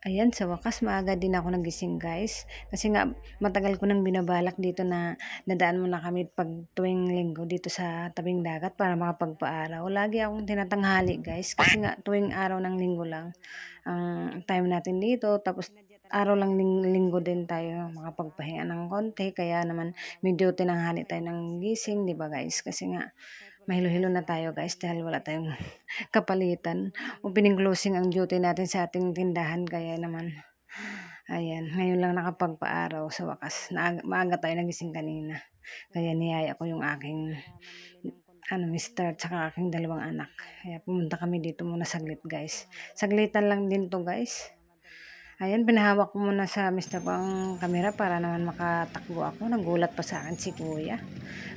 Ayan, sa wakas, maaga din ako nagising guys. Kasi nga, matagal ko nang binabalak dito na nadaan mo na kami pag tuwing linggo dito sa tabing dagat para makapagpaaraw. Lagi akong tinatanghali guys. Kasi nga, tuwing araw ng linggo lang ang time natin dito. Tapos, araw lang ling linggo din tayo makapagpahinga ng konti. Kaya naman, medyo tinanghali tayo ng gising, di ba guys? Kasi nga, mahilo-hilo na tayo guys dahil wala tayong kapalitan. Opening closing ang duty natin sa ating tindahan kaya naman ayan, ngayon lang nakapagpaaraw sa wakas. Naaga, maaga tayo nagising kanina. Kaya niyaya ko yung aking ano, mister at aking dalawang anak. Kaya pumunta kami dito muna saglit guys. Saglitan lang din to guys. Ayan, binahawak ko muna sa Mr. ko camera para naman makatakbo ako. Nagulat pa sa akin si kuya.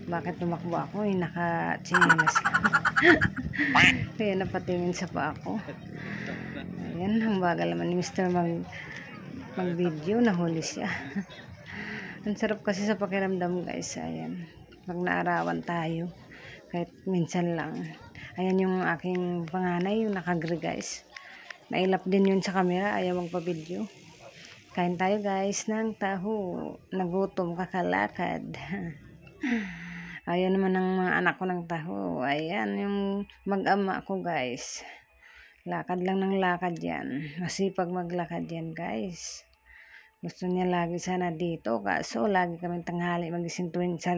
Bakit tumakbo ako? Eh, naka-chinilas ka. Kaya napatingin sa pa ako. Ayan, ang bagal naman ni Mr. mag, mag-video. Nahuli siya. ang sarap kasi sa pakiramdam guys. Ayan, pag naarawan tayo. Kahit minsan lang. Ayan yung aking panganay, yung nakagre guys. Nailap din yun sa camera. Ayaw magpa-video. Kain tayo guys ng taho. Nagutom kakalakad. Ayan naman ng mga anak ko ng taho. Ayan yung mag-ama ko guys. Lakad lang ng lakad yan. Masipag maglakad yan guys. Gusto niya lagi sana dito. Kaso lagi kami tanghali magising tuwing, sa,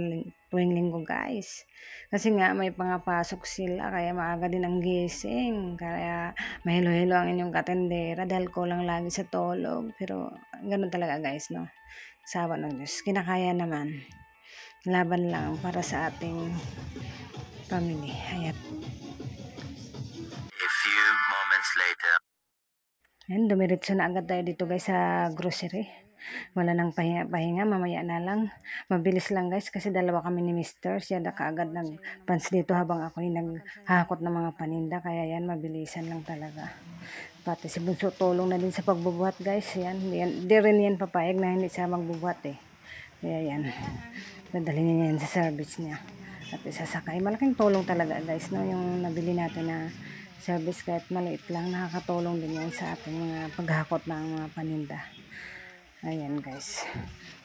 tuwing linggo guys. Kasi nga may pangapasok sila kaya maaga din ang gising. Kaya mahilo-hilo ang inyong katendera dahil ko lang lagi sa tolog. Pero ganun talaga guys no. Sawa ng Diyos. Kinakaya naman. Laban lang para sa ating family. Hayat. Ayan, dumiritso na agad tayo dito guys sa grocery. Wala nang pahinga, pahinga mamaya na lang. Mabilis lang guys kasi dalawa kami ni Mr. Siya na kaagad nagpans dito habang ako yung naghahakot ng mga paninda. Kaya yan, mabilisan lang talaga. Pati si Bunso tulong na din sa pagbubuhat guys. Yan, yan. Di rin yan papayag na hindi siya magbubuhat eh. Kaya yan. nadali niya yan sa service niya. At isasakay. Malaking tulong talaga guys no, yung nabili natin na service kahit maliit lang nakakatulong din yan sa ating mga paghakot ng mga paninda ayan guys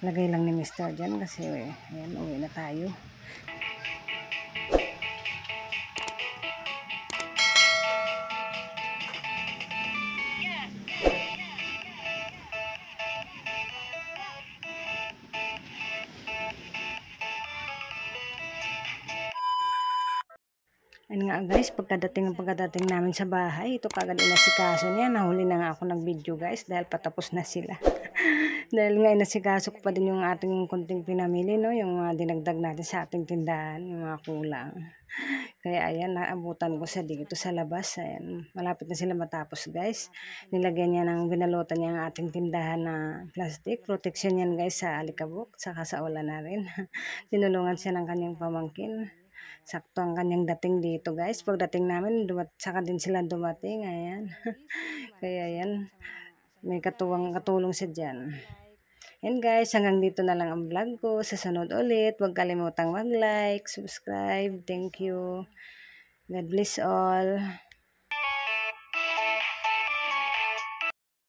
lagay lang ni mister dyan kasi eh, ayan uwi na tayo Ayun nga guys, pagkadating ng pagkadating namin sa bahay, ito kagad inasikaso niya. Nahuli na nga ako ng video guys dahil patapos na sila. dahil nga inasikaso ko pa din yung ating kunting pinamili, no? yung mga uh, dinagdag natin sa ating tindahan, yung mga kulang. Kaya ayan, naabutan ko sa dito sa labas. Ayan, malapit na sila matapos guys. Nilagyan niya ng binalotan niya ang ating tindahan na plastic. Protection yan guys sa alikabok, saka sa ulan na rin. Tinulungan siya ng kanyang pamangkin sakto ang kanyang dating dito guys pagdating namin saka din sila dumating ayan kaya yan may katuwang katulong siya dyan yan guys hanggang dito na lang ang vlog ko sa sunod ulit huwag kalimutang mag like subscribe thank you God bless all